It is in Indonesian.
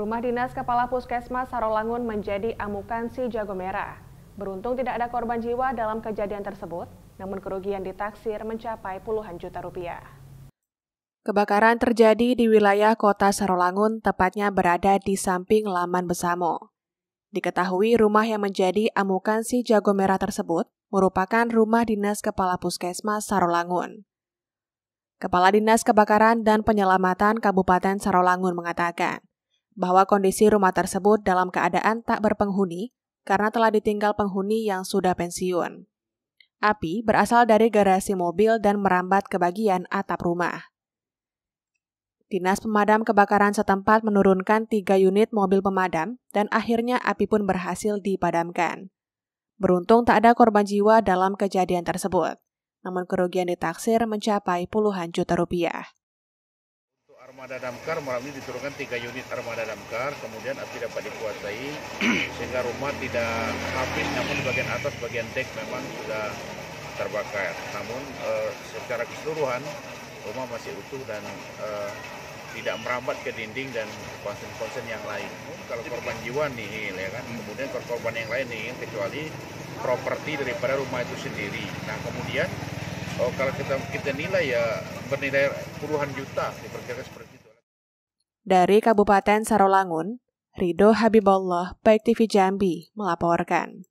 Rumah dinas Kepala Puskesmas Sarolangun menjadi amukan si jago merah. Beruntung tidak ada korban jiwa dalam kejadian tersebut, namun kerugian ditaksir mencapai puluhan juta rupiah. Kebakaran terjadi di wilayah kota Sarolangun, tepatnya berada di samping Laman Besamo. Diketahui rumah yang menjadi amukan si jago merah tersebut merupakan rumah dinas Kepala Puskesmas Sarolangun. Kepala Dinas Kebakaran dan Penyelamatan Kabupaten Sarolangun mengatakan, bahwa kondisi rumah tersebut dalam keadaan tak berpenghuni karena telah ditinggal penghuni yang sudah pensiun. Api berasal dari garasi mobil dan merambat ke bagian atap rumah. Dinas Pemadam Kebakaran setempat menurunkan tiga unit mobil pemadam dan akhirnya api pun berhasil dipadamkan. Beruntung tak ada korban jiwa dalam kejadian tersebut, namun kerugian ditaksir mencapai puluhan juta rupiah. Armada damkar malam ini diturunkan tiga unit armada damkar, kemudian api dapat dikuasai sehingga rumah tidak habis, namun bagian atas, bagian dek memang sudah terbakar. Namun eh, secara keseluruhan rumah masih utuh dan eh, tidak merambat ke dinding dan konsen-konsen yang lain. Kalau korban jiwa nih, ya kan, kemudian korban yang lain nih, kecuali properti daripada rumah itu sendiri. Nah kemudian oh, kalau kita kita nilai ya bernilai puluhan juta diperkirakan seperti itu. Dari Kabupaten Sarolangun, Rido Habibullah, Baik TV Jambi, melaporkan.